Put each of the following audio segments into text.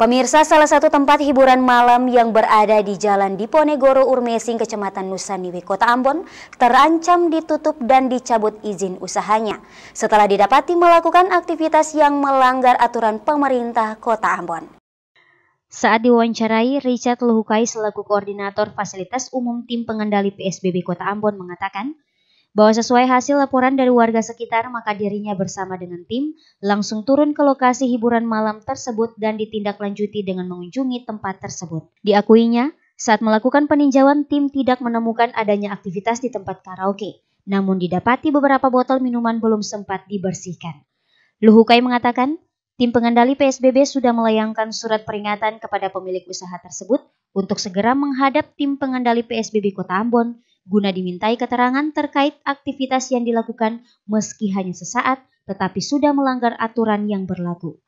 Pemirsa, salah satu tempat hiburan malam yang berada di Jalan Diponegoro Urmesing, Kecamatan Nusaniwe, Kota Ambon, terancam ditutup dan dicabut izin usahanya setelah didapati melakukan aktivitas yang melanggar aturan pemerintah Kota Ambon. Saat diwawancarai, Richard Luhukai selaku koordinator fasilitas umum tim pengendali PSBB Kota Ambon mengatakan, bahwa sesuai hasil laporan dari warga sekitar maka dirinya bersama dengan tim langsung turun ke lokasi hiburan malam tersebut dan ditindaklanjuti dengan mengunjungi tempat tersebut. Diakuinya, saat melakukan peninjauan tim tidak menemukan adanya aktivitas di tempat karaoke, namun didapati beberapa botol minuman belum sempat dibersihkan. Luhukai mengatakan, tim pengendali PSBB sudah melayangkan surat peringatan kepada pemilik usaha tersebut untuk segera menghadap tim pengendali PSBB Kota Ambon guna dimintai keterangan terkait aktivitas yang dilakukan meski hanya sesaat tetapi sudah melanggar aturan yang berlaku.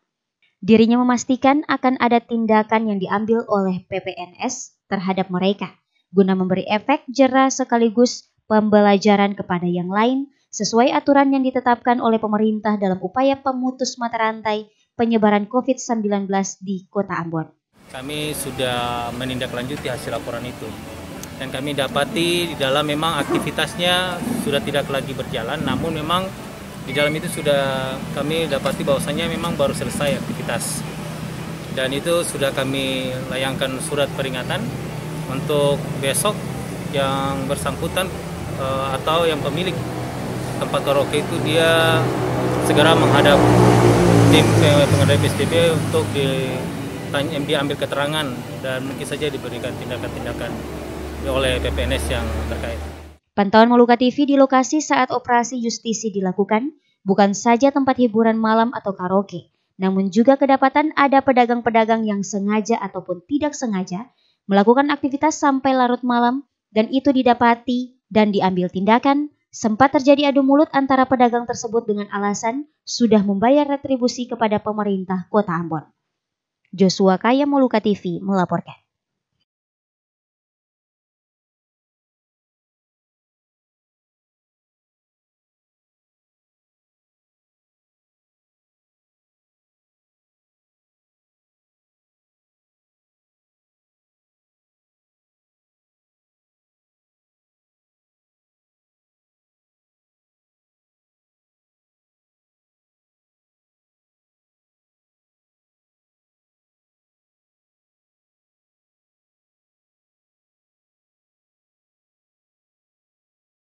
Dirinya memastikan akan ada tindakan yang diambil oleh PPNS terhadap mereka guna memberi efek jerah sekaligus pembelajaran kepada yang lain sesuai aturan yang ditetapkan oleh pemerintah dalam upaya pemutus mata rantai penyebaran COVID-19 di Kota Ambon. Kami sudah menindaklanjuti hasil laporan itu dan kami dapati di dalam memang aktivitasnya sudah tidak lagi berjalan namun memang di dalam itu sudah kami dapati bahwasannya memang baru selesai aktivitas dan itu sudah kami layangkan surat peringatan untuk besok yang bersangkutan eh, atau yang pemilik tempat karaoke itu dia segera menghadap tim pengendali psbb untuk diambil keterangan dan mungkin saja diberikan tindakan-tindakan oleh PPNS yang terkait. Pantauan Moluka TV di lokasi saat operasi justisi dilakukan bukan saja tempat hiburan malam atau karaoke, namun juga kedapatan ada pedagang-pedagang yang sengaja ataupun tidak sengaja melakukan aktivitas sampai larut malam dan itu didapati dan diambil tindakan sempat terjadi adu mulut antara pedagang tersebut dengan alasan sudah membayar retribusi kepada pemerintah Kota Ambon. Joshua Kaya Moluka TV melaporkan.